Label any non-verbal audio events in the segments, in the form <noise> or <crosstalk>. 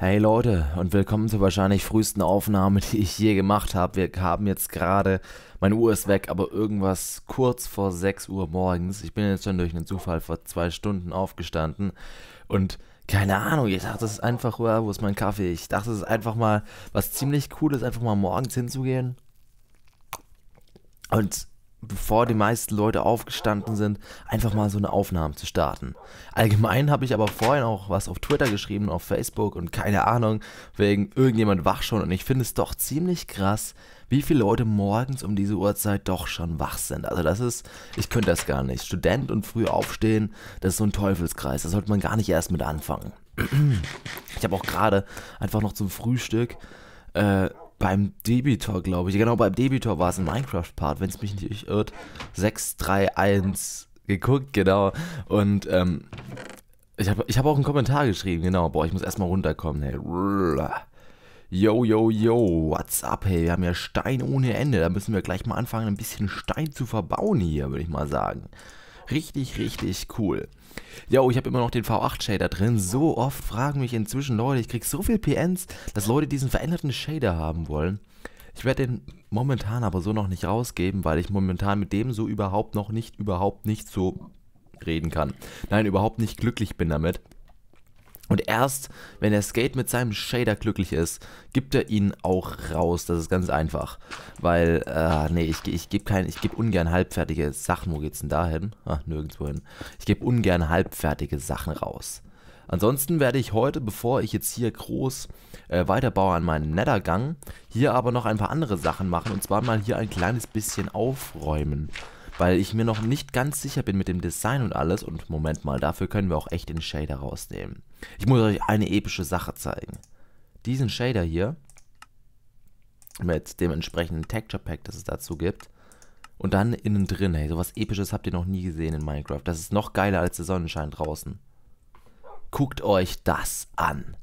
Hey Leute und willkommen zur wahrscheinlich frühesten Aufnahme, <laughs> die ich je gemacht habe. Wir haben jetzt gerade, meine Uhr ist weg, aber irgendwas kurz vor 6 Uhr morgens. Ich bin jetzt schon durch einen Zufall vor zwei Stunden aufgestanden und keine Ahnung, ich dachte, es ist einfach, wo ist mein Kaffee? Ich dachte, es ist einfach mal was ziemlich cooles, einfach mal morgens hinzugehen und bevor die meisten Leute aufgestanden sind, einfach mal so eine Aufnahme zu starten. Allgemein habe ich aber vorhin auch was auf Twitter geschrieben, auf Facebook und keine Ahnung, wegen irgendjemand wach schon und ich finde es doch ziemlich krass, wie viele Leute morgens um diese Uhrzeit doch schon wach sind. Also das ist, ich könnte das gar nicht. Student und früh aufstehen, das ist so ein Teufelskreis, da sollte man gar nicht erst mit anfangen. <clears throat> Ich habe auch gerade einfach noch zum Frühstück äh, beim Debitor, glaube ich. Genau, beim Debitor war es ein Minecraft-Part, wenn es mich nicht irrt. 631 geguckt, genau. Und ähm, ich habe ich hab auch einen Kommentar geschrieben, genau. Boah, ich muss erstmal runterkommen, hey. Yo, yo, yo, what's up, hey? Wir haben ja Stein ohne Ende. Da müssen wir gleich mal anfangen, ein bisschen Stein zu verbauen hier, würde ich mal sagen. Richtig, richtig cool. Jo, oh, ich habe immer noch den V8-Shader drin. So oft fragen mich inzwischen Leute, ich kriege so viel PNs, dass Leute diesen veränderten Shader haben wollen. Ich werde den momentan aber so noch nicht rausgeben, weil ich momentan mit dem so überhaupt noch nicht, überhaupt nicht so reden kann. Nein, überhaupt nicht glücklich bin damit. Und erst, wenn der Skate mit seinem Shader glücklich ist, gibt er ihn auch raus. Das ist ganz einfach. Weil, äh, nee, ich, ich gebe kein, ich gebe ungern halbfertige Sachen. Wo geht's denn da hin? Ach, nirgendwo hin. Ich gebe ungern halbfertige Sachen raus. Ansonsten werde ich heute, bevor ich jetzt hier groß äh, weiterbaue an meinem Nethergang, hier aber noch ein paar andere Sachen machen. Und zwar mal hier ein kleines bisschen aufräumen weil ich mir noch nicht ganz sicher bin mit dem Design und alles. Und Moment mal, dafür können wir auch echt den Shader rausnehmen. Ich muss euch eine epische Sache zeigen. Diesen Shader hier, mit dem entsprechenden Texture Pack, das es dazu gibt, und dann innen drin, hey, sowas episches habt ihr noch nie gesehen in Minecraft. Das ist noch geiler als der Sonnenschein draußen. Guckt euch das an.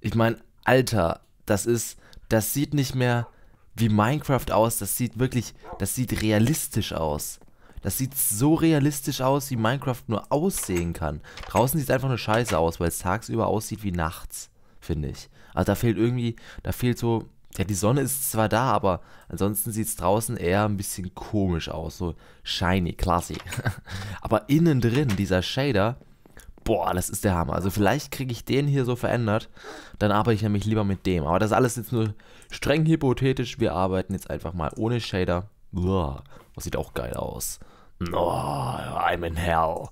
Ich meine, Alter, das ist, das sieht nicht mehr wie Minecraft aus, das sieht wirklich, das sieht realistisch aus. Das sieht so realistisch aus, wie Minecraft nur aussehen kann. Draußen sieht es einfach nur scheiße aus, weil es tagsüber aussieht wie nachts, finde ich. Also da fehlt irgendwie, da fehlt so, ja die Sonne ist zwar da, aber ansonsten sieht es draußen eher ein bisschen komisch aus, so shiny, classy. <laughs> aber innen drin, dieser Shader, boah, das ist der Hammer. Also vielleicht kriege ich den hier so verändert, dann arbeite ich nämlich lieber mit dem. Aber das ist alles jetzt nur streng hypothetisch. Wir arbeiten jetzt einfach mal ohne Shader Uah, das sieht auch geil aus. Oh, I'm in hell.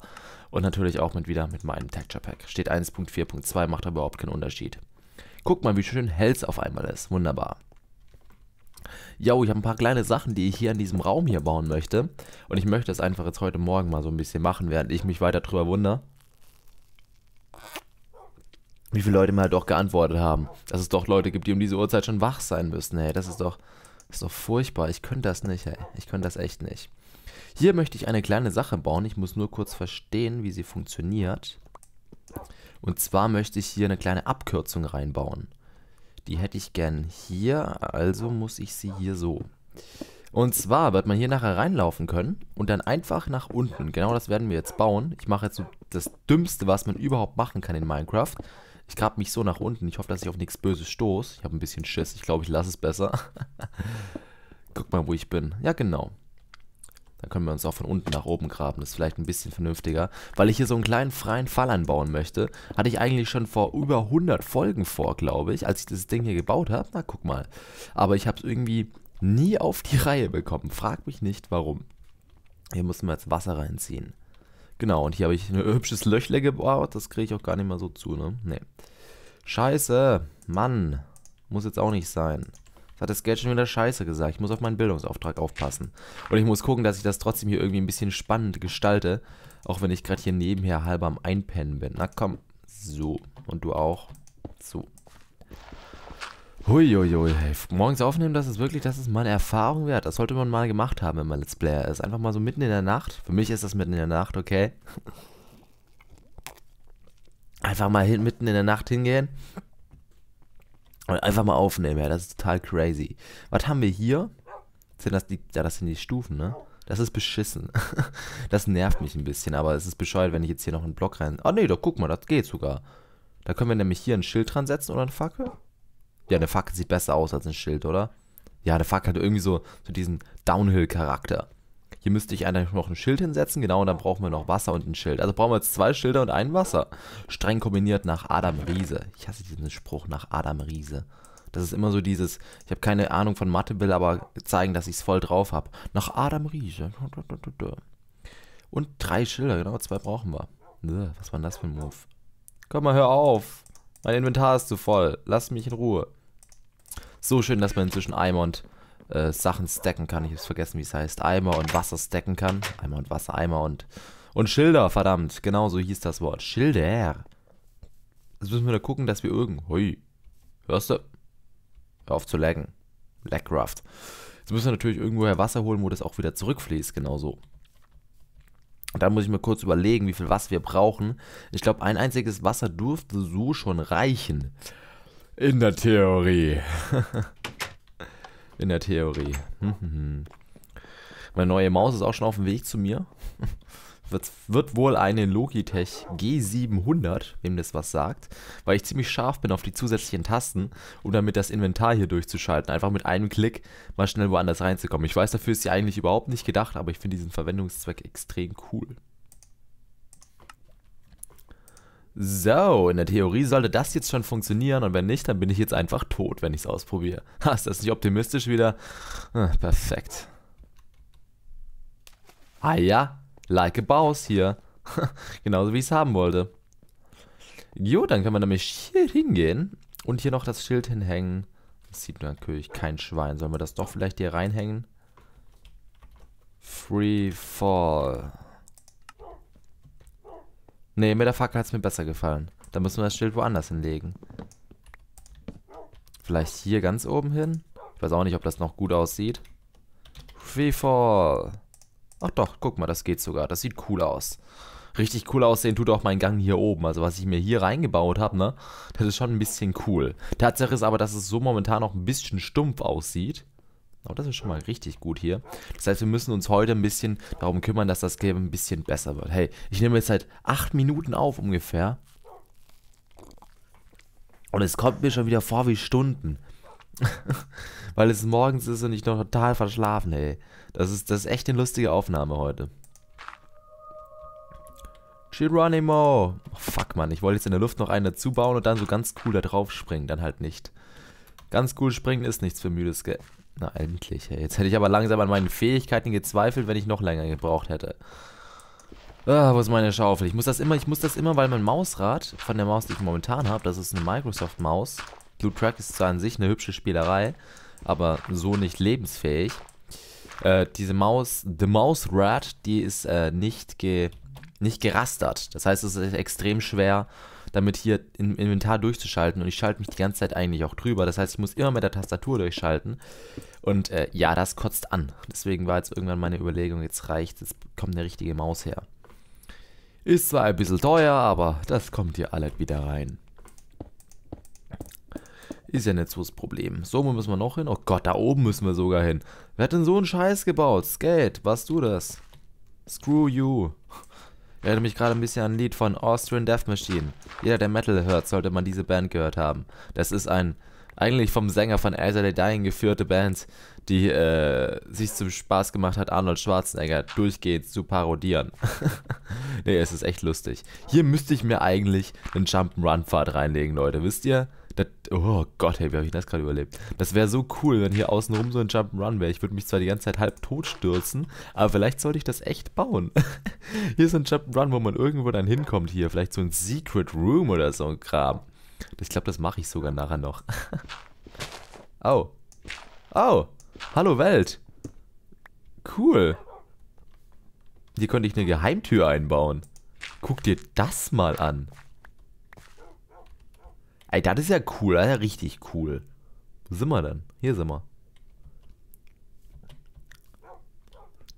Und natürlich auch mit wieder mit meinem Texture Pack. Steht 1.4.2, macht aber überhaupt keinen Unterschied. Guck mal, wie schön hell es auf einmal ist. Wunderbar. Jo, ich habe ein paar kleine Sachen, die ich hier in diesem Raum hier bauen möchte. Und ich möchte es einfach jetzt heute Morgen mal so ein bisschen machen, während ich mich weiter drüber wundere. Wie viele Leute mir halt doch geantwortet haben. Dass es doch Leute gibt, die um diese Uhrzeit schon wach sein müssen. Hey, das ist doch ist doch furchtbar. Ich könnte das nicht, ey. Ich könnte das echt nicht. Hier möchte ich eine kleine Sache bauen. Ich muss nur kurz verstehen, wie sie funktioniert. Und zwar möchte ich hier eine kleine Abkürzung reinbauen. Die hätte ich gern hier, also muss ich sie hier so. Und zwar wird man hier nachher reinlaufen können und dann einfach nach unten. Genau das werden wir jetzt bauen. Ich mache jetzt so das Dümmste, was man überhaupt machen kann in Minecraft. Ich grab mich so nach unten. Ich hoffe, dass ich auf nichts Böses stoße. Ich habe ein bisschen Schiss. Ich glaube, ich lasse es besser. <laughs> Guck mal, wo ich bin. Ja, genau. Dann können wir uns auch von unten nach oben graben. Das ist vielleicht ein bisschen vernünftiger. Weil ich hier so einen kleinen freien Fall einbauen möchte. Hatte ich eigentlich schon vor über 100 Folgen vor, glaube ich, als ich dieses Ding hier gebaut habe. Na, guck mal. Aber ich habe es irgendwie nie auf die <laughs> Reihe bekommen. Frag mich nicht, warum. Hier müssen wir jetzt Wasser reinziehen. Genau, und hier habe ich ein hübsches Löchle gebaut. Das kriege ich auch gar nicht mal so zu, ne? Nee. Scheiße, Mann. Muss jetzt auch nicht sein. Das hat das Geld schon wieder scheiße gesagt. Ich muss auf meinen Bildungsauftrag aufpassen. Und ich muss gucken, dass ich das trotzdem hier irgendwie ein bisschen spannend gestalte. Auch wenn ich gerade hier nebenher halber am Einpennen bin. Na komm. So. Und du auch. So. Huiuiui, hey, morgens aufnehmen, das ist wirklich, das ist mal Erfahrung wert. Das sollte man mal gemacht haben, wenn man Let's Player ist. Einfach mal so mitten in der Nacht. Für mich ist das mitten in der Nacht, okay? <laughs> Einfach mal hin, mitten in der Nacht hingehen und einfach mal aufnehmen, ja. Das ist total crazy. Was haben wir hier? Sind das die, ja, das sind die Stufen, ne? Das ist beschissen. <laughs> Das nervt mich ein bisschen, aber es ist bescheuert, wenn ich jetzt hier noch einen Block rein... Oh ne, doch, guck mal, das geht sogar. Da können wir nämlich hier ein Schild dran setzen oder eine Fackel. Ja, eine Fackel sieht besser aus als ein Schild, oder? Ja, eine Fackel hat irgendwie so, so diesen Downhill-Charakter. Hier müsste ich einfach noch ein Schild hinsetzen, genau, und dann brauchen wir noch Wasser und ein Schild. Also brauchen wir jetzt zwei Schilder und ein Wasser. Streng kombiniert nach Adam Riese. Ich hasse diesen Spruch nach Adam Riese. Das ist immer so dieses, ich habe keine Ahnung von Mathe, will aber zeigen, dass ich es voll drauf habe. Nach Adam Riese. Und drei Schilder, genau, zwei brauchen wir. Was war denn das für ein Move? Komm mal, hör auf. Mein Inventar ist zu voll. Lass mich in Ruhe. So schön, dass man inzwischen Eimer und äh, Sachen stacken kann. Ich hab's vergessen, wie es heißt. Eimer und Wasser stacken kann. Eimer und Wasser, Eimer und. Und Schilder, verdammt. Genau so hieß das Wort. Schilder. Jetzt müssen wir da gucken, dass wir irgend. Hui. Hörst du? Hör auf zu laggen. Lagcraft. Jetzt müssen wir natürlich irgendwoher Wasser holen, wo das auch wieder zurückfließt. Genau so. Und dann muss ich mir kurz überlegen, wie viel Wasser wir brauchen. Ich glaube, ein einziges Wasser dürfte so schon reichen. In der Theorie. <laughs> In der Theorie. Hm, hm, hm. Meine neue Maus ist auch schon auf dem Weg zu mir. <laughs> Wird, wird wohl eine Logitech G700, wem das was sagt, weil ich ziemlich scharf bin auf die zusätzlichen Tasten, um damit das Inventar hier durchzuschalten. Einfach mit einem Klick mal schnell woanders reinzukommen. Ich weiß, dafür ist sie eigentlich überhaupt nicht gedacht, aber ich finde diesen Verwendungszweck extrem cool. So, in der Theorie sollte das jetzt schon funktionieren und wenn nicht, dann bin ich jetzt einfach tot, wenn ich es ausprobiere. Ha, ist das nicht optimistisch wieder? Ah, perfekt. Ah ja, like a boss hier. <laughs> Genauso wie ich es haben wollte. Jo, dann können wir nämlich hier hingehen und hier noch das Schild hinhängen. Das sieht natürlich kein Schwein. Sollen wir das doch vielleicht hier reinhängen? Free Fall. Nee, mit der Fackel hat es mir besser gefallen. Da müssen wir das Schild woanders hinlegen. Vielleicht hier ganz oben hin? Ich weiß auch nicht, ob das noch gut aussieht. Freefall. Ach doch, guck mal, das geht sogar. Das sieht cool aus. Richtig cool aussehen tut auch mein Gang hier oben. Also was ich mir hier reingebaut habe, ne? Das ist schon ein bisschen cool. Tatsache ist aber, dass es so momentan noch ein bisschen stumpf aussieht. Oh, das ist schon mal richtig gut hier. Das heißt, wir müssen uns heute ein bisschen darum kümmern, dass das Game ein bisschen besser wird. Hey, ich nehme jetzt seit halt 8 Minuten auf ungefähr. Und es kommt mir schon wieder vor wie Stunden. <laughs> Weil es morgens ist und ich noch total verschlafen, ey. Das ist, das ist echt eine lustige Aufnahme heute. Geronimo! Oh, fuck, Mann. Ich wollte jetzt in der Luft noch einen dazu bauen und dann so ganz cool da drauf springen. Dann halt nicht. Ganz cool springen ist nichts für müdes Geld. Na, endlich. Ey. Jetzt hätte ich aber langsam an meinen Fähigkeiten gezweifelt, wenn ich noch länger gebraucht hätte. Ah, wo ist meine Schaufel? Ich muss das immer, ich muss das immer, weil mein Mausrad von der Maus, die ich momentan habe, das ist eine Microsoft-Maus. Blue Track ist zwar an sich eine hübsche Spielerei, aber so nicht lebensfähig. Äh, diese Maus, The Mouse Rat, die ist äh, nicht, ge, nicht gerastert. Das heißt, es ist extrem schwer, damit hier im Inventar durchzuschalten. Und ich schalte mich die ganze Zeit eigentlich auch drüber. Das heißt, ich muss immer mit der Tastatur durchschalten. Und äh, ja, das kotzt an. Deswegen war jetzt irgendwann meine Überlegung, jetzt reicht, jetzt kommt eine richtige Maus her. Ist zwar ein bisschen teuer, aber das kommt hier alles wieder rein. Ist ja nicht so das Problem. So, wo müssen wir noch hin? Oh Gott, da oben müssen wir sogar hin. Wer hat denn so einen Scheiß gebaut? Skate, warst du das? Screw you erinnere mich gerade ein bisschen an ein Lied von Austrian Death Machine. Jeder, der Metal hört, sollte man diese Band gehört haben. Das ist ein eigentlich vom Sänger von Elsa the Dying geführte Band, die äh, sich zum Spaß gemacht hat, Arnold Schwarzenegger durchgehend zu parodieren. <laughs> nee, es ist echt lustig. Hier müsste ich mir eigentlich einen Jump'n'Run-Pfad reinlegen, Leute, wisst ihr? Das, oh Gott, hey, wie habe ich das gerade überlebt? Das wäre so cool, wenn hier außenrum so ein Jump'n'Run wäre. Ich würde mich zwar die ganze Zeit halb tot stürzen, aber vielleicht sollte ich das echt bauen. <laughs> hier ist ein Jump'n'Run, wo man irgendwo dann hinkommt hier. Vielleicht so ein Secret Room oder so ein Kram. Ich glaube, das mache ich sogar nachher noch. oh. <laughs> Oh. Hallo Welt. Cool. Hier könnte ich eine Geheimtür einbauen. Guck dir das mal an. Ey, das ist ja cool, das ist ja richtig cool. Wo sind wir denn? Hier sind wir.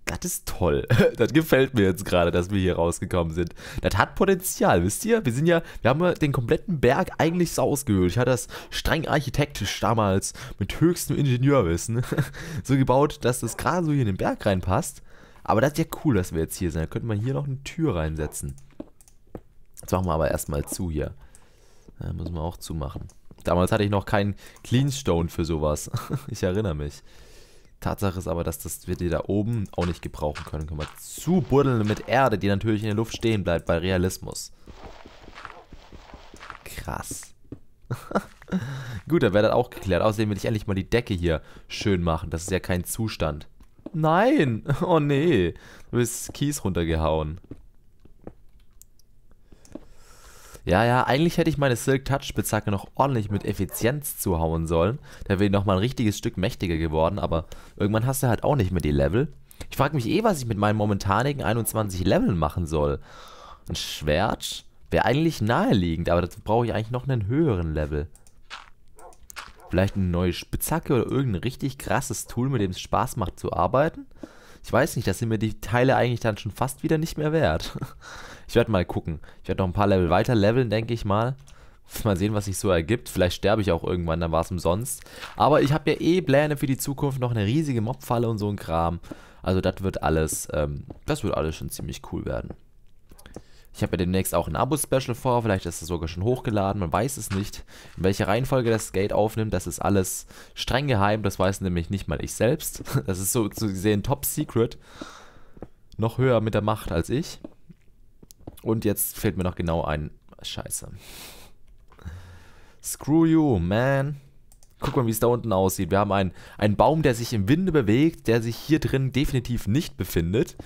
Das ist toll. <laughs> Das gefällt mir jetzt gerade, dass wir hier rausgekommen sind. Das hat Potenzial, wisst ihr? Wir sind ja, wir haben ja den kompletten Berg eigentlich so ausgehöhlt. Ich hatte das streng architektisch damals mit höchstem Ingenieurwissen <laughs> so gebaut, dass das gerade so hier in den Berg reinpasst. Aber das ist ja cool, dass wir jetzt hier sind. Da könnte man hier noch eine Tür reinsetzen. Jetzt machen wir aber erstmal zu hier. Ja, müssen wir auch zumachen. Damals hatte ich noch keinen Cleanstone für sowas. <laughs> ich erinnere mich. Tatsache ist aber, dass das wir die da oben auch nicht gebrauchen können. Können wir zubuddeln mit Erde, die natürlich in der Luft stehen bleibt bei Realismus. Krass. <laughs> Gut, dann wäre das auch geklärt. Außerdem will ich endlich mal die Decke hier schön machen. Das ist ja kein Zustand. Nein! <laughs> Oh nee. Du bist Kies runtergehauen. Ja, ja, eigentlich hätte ich meine Silk Touch Spitzhacke noch ordentlich mit Effizienz zuhauen sollen. Da wäre ich nochmal ein richtiges Stück mächtiger geworden, aber irgendwann hast du halt auch nicht mehr die Level. Ich frage mich eh, was ich mit meinen momentanigen 21 Leveln machen soll. Ein Schwert wäre eigentlich naheliegend, aber dazu brauche ich eigentlich noch einen höheren Level. Vielleicht eine neue Spitzhacke oder irgendein richtig krasses Tool, mit dem es Spaß macht zu arbeiten. Ich weiß nicht, das sind mir die Teile eigentlich dann schon fast wieder nicht mehr wert. <laughs> Ich werde mal gucken. Ich werde noch ein paar Level weiter leveln, denke ich mal. <laughs> Mal sehen, was sich so ergibt. Vielleicht sterbe ich auch irgendwann, dann war es umsonst. Aber ich habe ja eh Pläne für die Zukunft, noch eine riesige Mobfalle und so ein Kram. Also das wird alles, ähm, das wird alles schon ziemlich cool werden. Ich habe ja demnächst auch ein Abo-Special vor, vielleicht ist es sogar schon hochgeladen, man weiß es nicht. In welcher Reihenfolge das Skate aufnimmt, das ist alles streng geheim, das weiß nämlich nicht mal ich selbst. <laughs> Das ist so zu sehen top secret. Noch höher mit der Macht als ich. Und jetzt fehlt mir noch genau ein. Scheiße. Screw you, man. Guck mal, wie es da unten aussieht. Wir haben einen, einen Baum, der sich im Winde bewegt, der sich hier drin definitiv nicht befindet.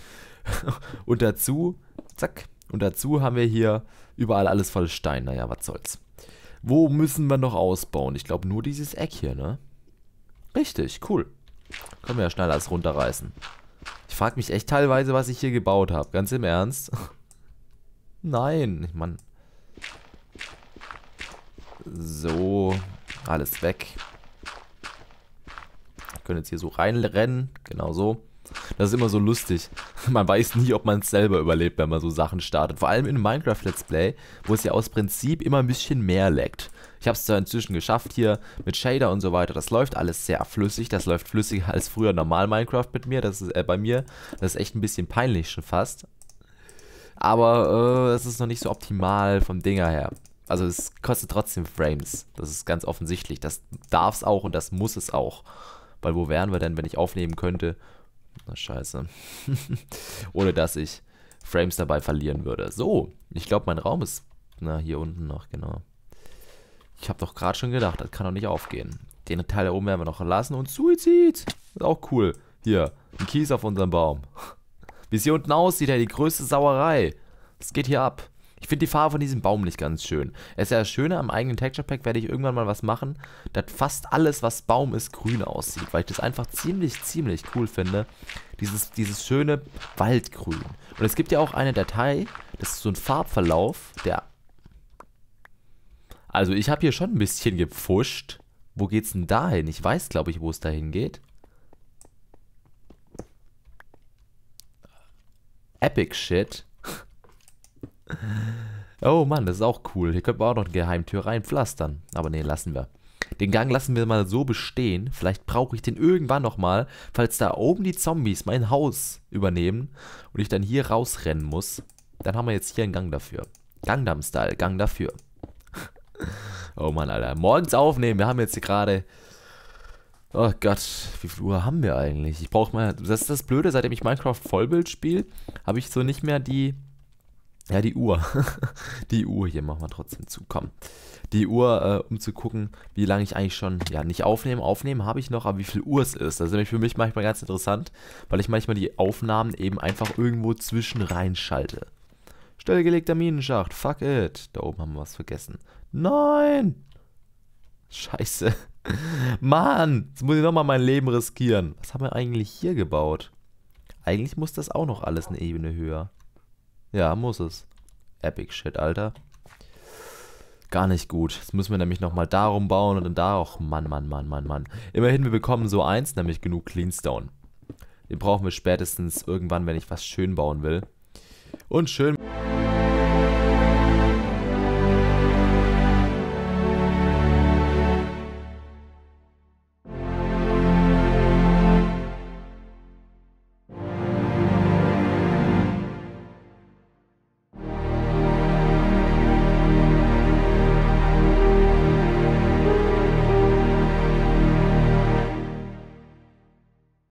<laughs> Und dazu, zack, und dazu haben wir hier überall alles voll Stein. Naja, was soll's. Wo müssen wir noch ausbauen? Ich glaube, nur dieses Eck hier, ne? Richtig, cool. Können wir ja schnell alles runterreißen. Ich frage mich echt teilweise, was ich hier gebaut habe. Ganz im Ernst. <laughs> Nein, Mann. So, alles weg. Wir können jetzt hier so reinrennen. Genau so. Das ist immer so lustig. <laughs> Man weiß nie, ob man es selber überlebt, wenn man so Sachen startet. Vor allem in Minecraft Let's Play, wo es ja aus Prinzip immer ein bisschen mehr leckt. Ich habe es zwar inzwischen geschafft hier mit Shader und so weiter. Das läuft alles sehr flüssig. Das läuft flüssiger als früher normal Minecraft mit mir. Das ist äh, bei mir. Das ist echt ein bisschen peinlich schon fast. Aber äh, es äh, ist noch nicht so optimal vom Dinger her. Also es kostet trotzdem Frames. Das ist ganz offensichtlich. Das darf es auch und das muss es auch. Weil wo wären wir denn, wenn ich aufnehmen könnte na scheiße. <laughs> Ohne dass ich Frames dabei verlieren würde. So, ich glaube, mein Raum ist na, hier unten noch, genau. Ich habe doch gerade schon gedacht, das kann doch nicht aufgehen. Den Teil da oben werden wir noch lassen und Suizid. Ist auch cool. Hier, ein Kies auf unserem Baum. <laughs> Wie es hier unten aussieht, ey, die größte Sauerei. Es geht hier ab. Ich finde die Farbe von diesem Baum nicht ganz schön. Es ist ja das Schöne, am eigenen Texture Pack werde ich irgendwann mal was machen, dass fast alles, was Baum ist, grün aussieht, weil ich das einfach ziemlich, ziemlich cool finde. Dieses, dieses schöne Waldgrün. Und es gibt ja auch eine Datei, das ist so ein Farbverlauf, der... Also ich habe hier schon ein bisschen gepfuscht. Wo geht's denn dahin? Ich weiß, glaube ich, wo es dahin geht. Epic Shit. Oh Mann, das ist auch cool. Hier könnten wir auch noch eine Geheimtür reinpflastern. Aber nee, lassen wir. Den Gang lassen wir mal so bestehen. Vielleicht brauche ich den irgendwann nochmal, falls da oben die Zombies mein Haus übernehmen und ich dann hier rausrennen muss. Dann haben wir jetzt hier einen Gang dafür. Gangnam-Style, Gang dafür. <laughs> oh Mann, Alter. Morgens aufnehmen. Wir haben jetzt hier gerade... Oh Gott, wie viel Uhr haben wir eigentlich? Ich brauche mal... Das ist das Blöde, seitdem ich Minecraft Vollbild spiele, habe ich so nicht mehr die ja, die Uhr. <laughs> die Uhr, hier machen wir trotzdem zu. Komm. Die Uhr, äh, um zu gucken, wie lange ich eigentlich schon, ja, nicht aufnehmen. Aufnehmen habe ich noch, aber wie viel Uhr es ist. Das ist nämlich für mich manchmal ganz interessant, weil ich manchmal die Aufnahmen eben einfach irgendwo zwischen reinschalte. Stellgelegter Minenschacht, fuck it. Da oben haben wir was vergessen. Nein! Scheiße. <laughs> Mann, jetzt muss ich nochmal mein Leben riskieren. Was haben wir eigentlich hier gebaut? Eigentlich muss das auch noch alles eine Ebene höher. Ja, muss es. Epic Shit, Alter. Gar nicht gut. Jetzt müssen wir nämlich nochmal darum bauen und dann da auch. Mann, Mann, Mann, Mann, Mann. Immerhin, wir bekommen so eins, nämlich genug Cleanstone. Den brauchen wir spätestens irgendwann, wenn ich was schön bauen will. Und schön